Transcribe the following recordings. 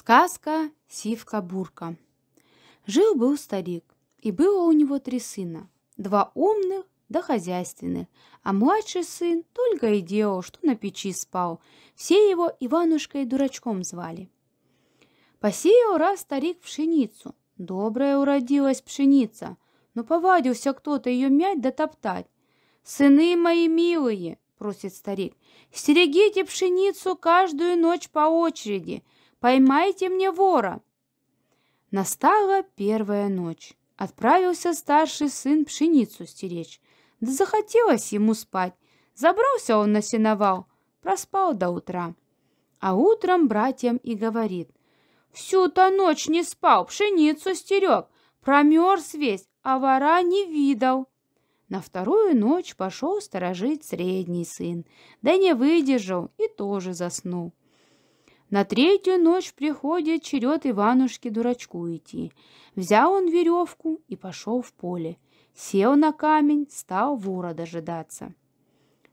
Сказка «Сивка-бурка». Жил-был старик, и было у него три сына. Два умных да хозяйственных, а младший сын только и делал, что на печи спал. Все его Иванушкой дурачком звали. Посеял раз старик пшеницу. Добрая уродилась пшеница, но повадился кто-то ее мять да топтать. «Сыны мои милые!» – просит старик. «Стерегите пшеницу каждую ночь по очереди!» – Поймайте мне вора!» Настала первая ночь. Отправился старший сын пшеницу стеречь. Да захотелось ему спать. Забрался он на сеновал, проспал до утра. А утром братьям и говорит. «Всю-то ночь не спал, пшеницу стерег, промерз весь, а вора не видал». На вторую ночь пошел сторожить средний сын, да не выдержал и тоже заснул. На третью ночь приходит черед Иванушке дурачку идти. Взял он веревку и пошел в поле. Сел на камень, стал вора дожидаться.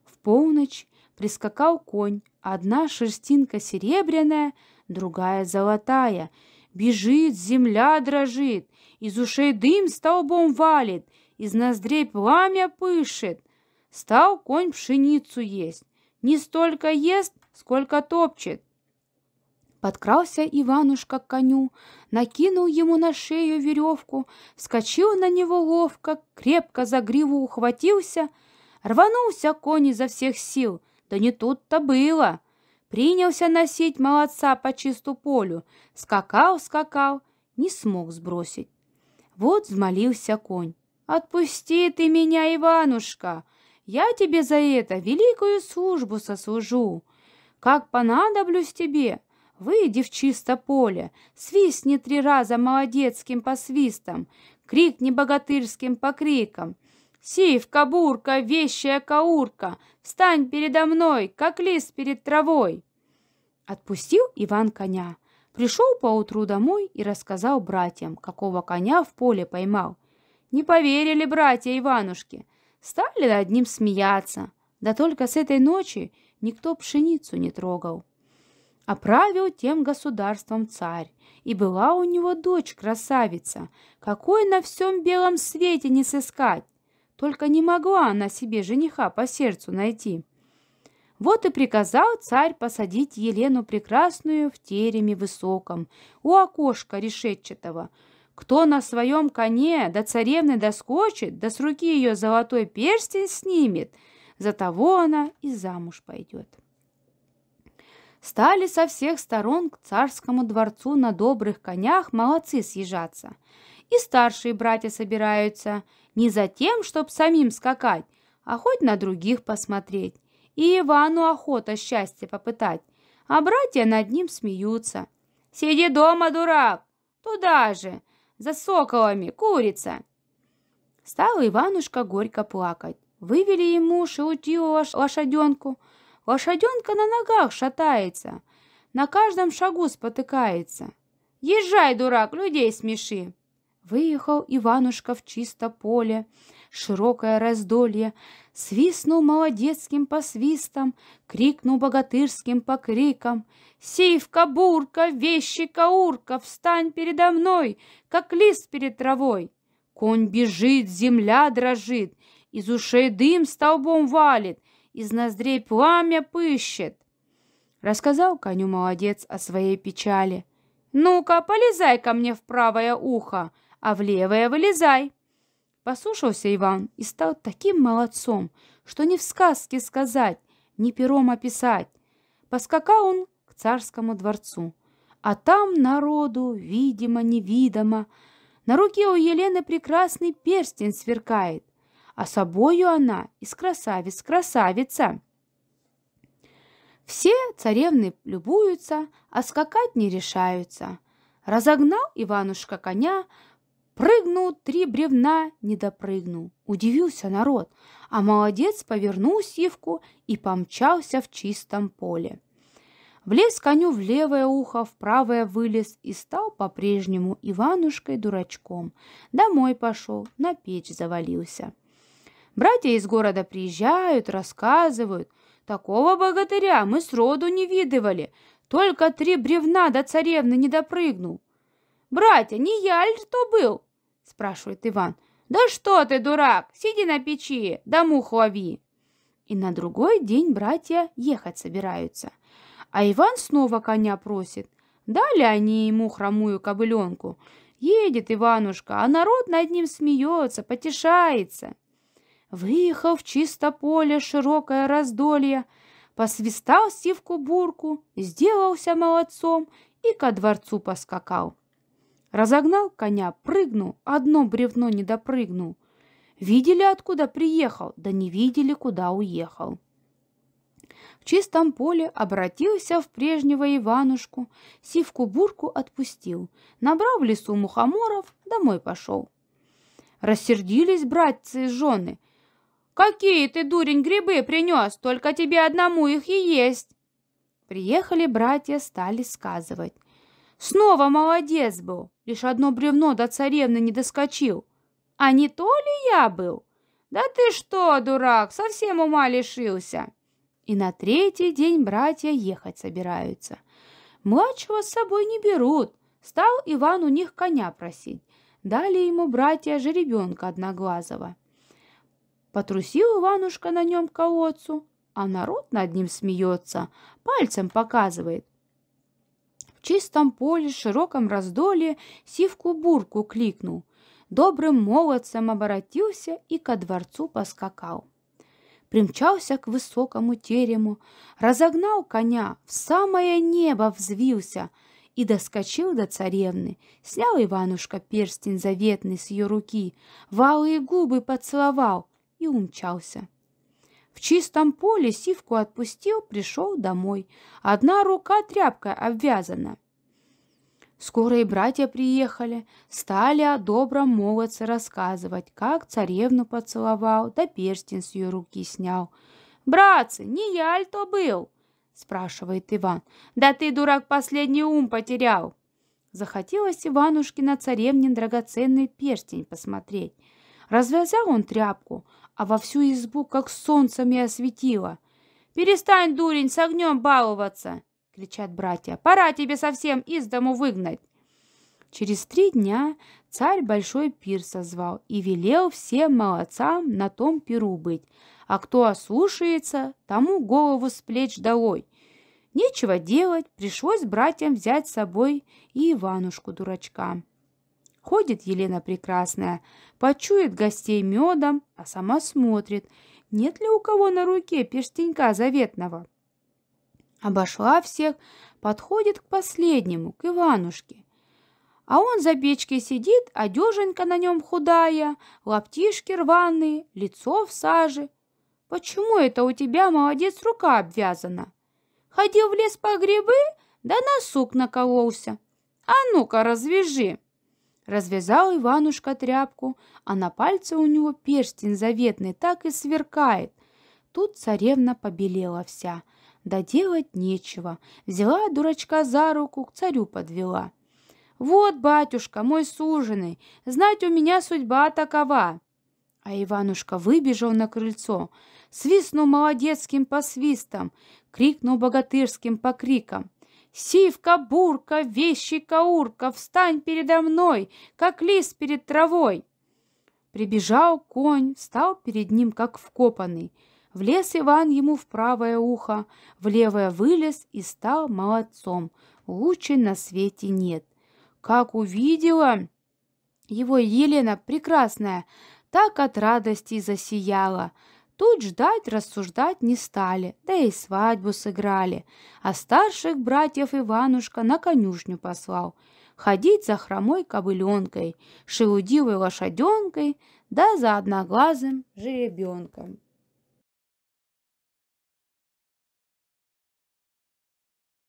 В полночь прискакал конь, одна шерстинка серебряная, другая золотая. Бежит, земля дрожит, из ушей дым столбом валит, из ноздрей пламя пышет. Стал конь пшеницу есть, не столько ест, сколько топчет, Подкрался Иванушка к коню, накинул ему на шею веревку, вскочил на него ловко, крепко за гриву ухватился, рванулся конь изо всех сил, да не тут-то было. Принялся носить молодца по чисту полю, скакал, скакал, не смог сбросить. Вот взмолился конь. «Отпусти ты меня, Иванушка! Я тебе за это великую службу сослужу! Как понадоблюсь тебе, Выйди в чисто поле, свистни три раза молодецким посвистом, крикни богатырским покриком. Сивка, кабурка, вещая каурка, встань передо мной, как лист перед травой. Отпустил Иван коня. Пришел поутру домой и рассказал братьям, какого коня в поле поймал. Не поверили братья Иванушки, стали над ним смеяться. Да только с этой ночи никто пшеницу не трогал а правил тем государством царь, и была у него дочь-красавица, какой на всем белом свете не сыскать, только не могла она себе жениха по сердцу найти. Вот и приказал царь посадить Елену Прекрасную в тереме высоком, у окошка решетчатого. Кто на своем коне до царевны доскочит, да с руки ее золотой перстень снимет, за того она и замуж пойдет стали со всех сторон к царскому дворцу на добрых конях молодцы съезжаться. И старшие братья собираются не за тем, чтоб самим скакать, а хоть на других посмотреть. И Ивану охота счастье попытать, а братья над ним смеются. «Сиди дома, дурак! Туда же! За соколами, курица!» Стал Иванушка горько плакать. Вывели ему шелутивую лош лошаденку – Лошаденка на ногах шатается, на каждом шагу спотыкается. Езжай, дурак, людей смеши!» Выехал Иванушка в чисто поле, широкое раздолье, свистнул молодецким по свистам, крикнул богатырским по крикам. «Сейфка, бурка, вещи, каурка, встань передо мной, как лист перед травой!» Конь бежит, земля дрожит, из ушей дым столбом валит — из ноздрей пламя пыщет. Рассказал коню молодец о своей печали. «Ну-ка, полезай ко мне в правое ухо, а в левое вылезай!» Послушался Иван и стал таким молодцом, что ни в сказке сказать, ни пером описать. Поскакал он к царскому дворцу, а там народу, видимо-невидимо, на руке у Елены прекрасный перстень сверкает а собою она из красавиц красавица. Все царевны любуются, а скакать не решаются. Разогнал Иванушка коня, прыгнул три бревна, не допрыгнул. Удивился народ, а молодец повернул сивку и помчался в чистом поле. Влез коню в левое ухо, в правое вылез и стал по-прежнему Иванушкой дурачком. Домой пошел, на печь завалился. Братья из города приезжают, рассказывают. Такого богатыря мы сроду не видывали. Только три бревна до царевны не допрыгнул. «Братья, не я ли кто был?» – спрашивает Иван. «Да что ты, дурак, сиди на печи, да муху лови!» И на другой день братья ехать собираются. А Иван снова коня просит. Дали они ему хромую кобыленку. Едет Иванушка, а народ над ним смеется, потешается. Выехал в чисто поле широкое раздолье, посвистал сивку-бурку, сделался молодцом и ко дворцу поскакал. Разогнал коня, прыгнул, одно бревно не допрыгнул. Видели, откуда приехал, да не видели, куда уехал. В чистом поле обратился в прежнего Иванушку, сивку-бурку отпустил, набрал в лесу мухоморов, домой пошел. Рассердились братцы и жены, «Какие ты, дурень, грибы принес! Только тебе одному их и есть!» Приехали братья, стали сказывать. «Снова молодец был! Лишь одно бревно до царевны не доскочил! А не то ли я был? Да ты что, дурак, совсем ума лишился!» И на третий день братья ехать собираются. Младшего с собой не берут. Стал Иван у них коня просить. Дали ему братья жеребенка одноглазого. Потрусил Иванушка на нем колодцу, а народ над ним смеется, пальцем показывает. В чистом поле, широком раздоле сивку-бурку кликнул. Добрым молодцем оборотился и ко дворцу поскакал. Примчался к высокому терему, разогнал коня, в самое небо взвился и доскочил до царевны. Снял Иванушка перстень заветный с ее руки, валые губы поцеловал — и умчался. В чистом поле сивку отпустил, пришел домой. Одна рука тряпкой обвязана. Скоро и братья приехали, стали о добром молодце рассказывать, как царевну поцеловал, да перстень с ее руки снял. «Братцы, не я аль то был?» – спрашивает Иван. «Да ты, дурак, последний ум потерял!» Захотелось Иванушке на царевне драгоценный перстень посмотреть. Развязал он тряпку, а во всю избу как солнцем и осветило. «Перестань, дурень, с огнем баловаться!» — кричат братья. «Пора тебе совсем из дому выгнать!» Через три дня царь большой пир созвал и велел всем молодцам на том пиру быть, а кто ослушается, тому голову с плеч долой. Нечего делать, пришлось братьям взять с собой и Иванушку-дурачка. Ходит Елена Прекрасная, почует гостей медом, а сама смотрит, нет ли у кого на руке перстенька заветного. Обошла всех, подходит к последнему, к Иванушке. А он за печкой сидит, одеженька на нем худая, лаптишки рваные, лицо в саже. Почему это у тебя, молодец, рука обвязана? Ходил в лес по грибы, да на сук накололся. А ну-ка, развяжи!» Развязал Иванушка тряпку, а на пальце у него перстень заветный так и сверкает. Тут царевна побелела вся. Да делать нечего. Взяла дурачка за руку, к царю подвела. «Вот, батюшка, мой суженый, знать у меня судьба такова!» А Иванушка выбежал на крыльцо, свистнул молодецким посвистом, крикнул богатырским по крикам. Сивка-бурка, вещи-каурка, встань передо мной, как лис перед травой. Прибежал конь, стал перед ним, как вкопанный. Влез Иван ему в правое ухо, в левое вылез и стал молодцом. Лучше на свете нет. Как увидела его Елена прекрасная, так от радости засияла — Тут ждать, рассуждать не стали, да и свадьбу сыграли, а старших братьев Иванушка на конюшню послал. Ходить за хромой кобыленкой, шелудивой лошаденкой, да за одноглазым жеребенком.